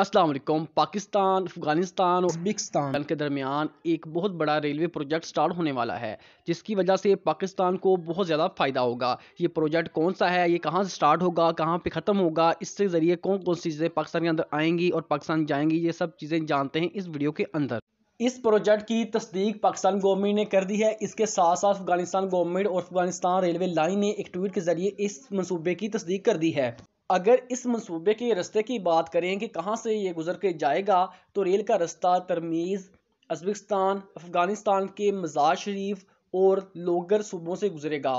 असलम पाकिस्तान अफगानिस्तान और उजबिकस्तान के दरमियान एक बहुत बड़ा रेलवे प्रोजेक्ट स्टार्ट होने वाला है जिसकी वजह से पाकिस्तान को बहुत ज़्यादा फ़ायदा होगा ये प्रोजेक्ट कौन सा है ये कहाँ से स्टार्ट होगा कहाँ पे ख़त्म होगा इसके ज़रिए कौन कौन सी चीज़ें पाकिस्तान के अंदर आएंगी और पाकिस्तान जाएंगी ये सब चीज़ें जानते हैं इस वीडियो के अंदर इस प्रोजेक्ट की तस्दीक पाकिस्तान गवर्नमेंट ने कर दी है इसके साथ साथ अफगानिस्तान गवर्नमेंट और अफगानिस्तान रेलवे लाइन ने एक ट्वीट के जरिए इस मनसूबे की तस्दीक कर दी है अगर इस मंसूबे के रस्ते की बात करें कि कहाँ से ये गुजर के जाएगा तो रेल का रास्ता तरमीज़ अजबकिस्तान अफ़गानिस्तान के मज़ार शरीफ और लोगर सूबों से गुजरेगा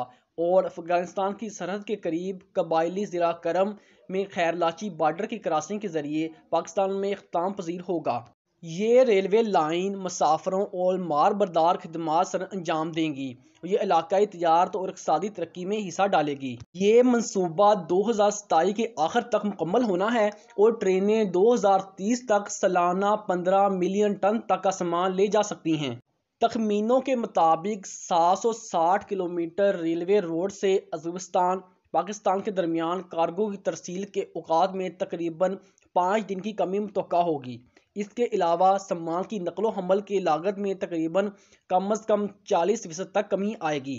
और अफ़गानिस्तान की सरहद के करीब कबायली ज़िला करम में खैरलाची बार्डर की क्रॉसिंग के ज़रिए पाकिस्तान में अख्ताम पजीर होगा ये रेलवे लाइन मुसाफरों और मार बरदार खदम सर अंजाम देंगी ये इलाकई तजारत और इकसादी तरक्की में हिस्सा डालेगी ये मनसूबा दो हज़ार सताई के आखिर तक मुकम्मल होना है और ट्रेनें दो हज़ार तीस तक सालाना पंद्रह मिलियन टन तक का सामान ले जा सकती हैं तखमीनों के मुताबिक सात सौ साठ किलोमीटर रेलवे रोड से अजबिस्तान पाकिस्तान के दरमियान कार्गो की तरसील के अवकात में तकरीबन पाँच दिन की कमी मुतव होगी इसके अलावा सामान की नकलो हमल की लागत में तकरीबन कम अज़ कम चालीस फीसद तक कमी आएगी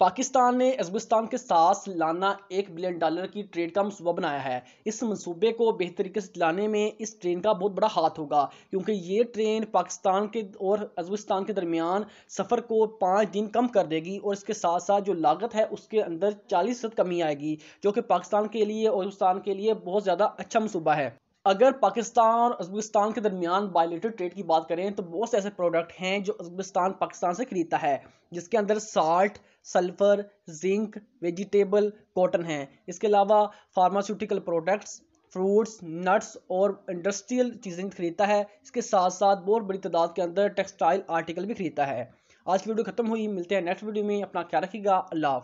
पाकिस्तान ने अजबिस्तान के साथ सालाना एक बिलियन डॉलर की ट्रेड का मनसूबा बनाया है इस मनसूबे को बेहतर तरीके से चलाने में इस ट्रेन का बहुत बड़ा हाथ होगा क्योंकि ये ट्रेन पाकिस्तान के और अजबिस्तान के दरमियान सफ़र को पाँच दिन कम कर देगी और इसके साथ साथ जो लागत है उसके अंदर चालीस फीसद कमी आएगी जो कि पाकिस्तान के लिए और के लिए बहुत ज़्यादा अच्छा मनसूबा है अगर पाकिस्तान और अजबिस्तान के दरमियान बायोलेटर ट्रेड की बात करें तो बहुत से ऐसे प्रोडक्ट हैं जो उजबिस्तान पाकिस्तान से खरीदता है जिसके अंदर salt sulphur zinc vegetable cotton है इसके अलावा फार्मास्यूटिकल प्रोडक्ट्स फ्रूट्स नट्स और इंडस्ट्रियल चीज़ें खरीदता है इसके साथ साथ बहुत बड़ी तादाद के अंदर टेक्सटाइल आर्टिकल भी खरीदता है आज की वीडियो खत्म हुई मिलते हैं नेक्स्ट वीडियो में अपना ख्याल रखिएगा अल्लाह